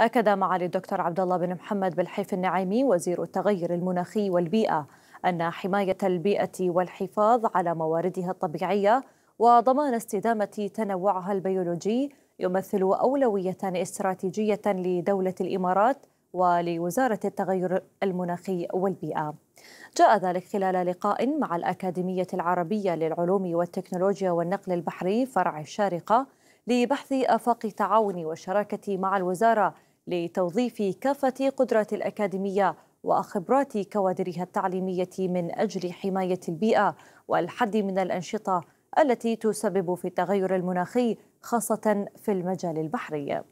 أكد معالي الدكتور عبد الله بن محمد بالحيف النعيمي وزير التغير المناخي والبيئة أن حماية البيئة والحفاظ على مواردها الطبيعية وضمان استدامة تنوعها البيولوجي يمثل أولوية استراتيجية لدولة الإمارات ولوزارة التغير المناخي والبيئة. جاء ذلك خلال لقاء مع الأكاديمية العربية للعلوم والتكنولوجيا والنقل البحري فرع الشارقة لبحث آفاق التعاون والشراكة مع الوزارة لتوظيف كافة قدرات الأكاديمية وخبرات كوادرها التعليمية من أجل حماية البيئة والحد من الأنشطة التي تسبب في التغير المناخي خاصة في المجال البحري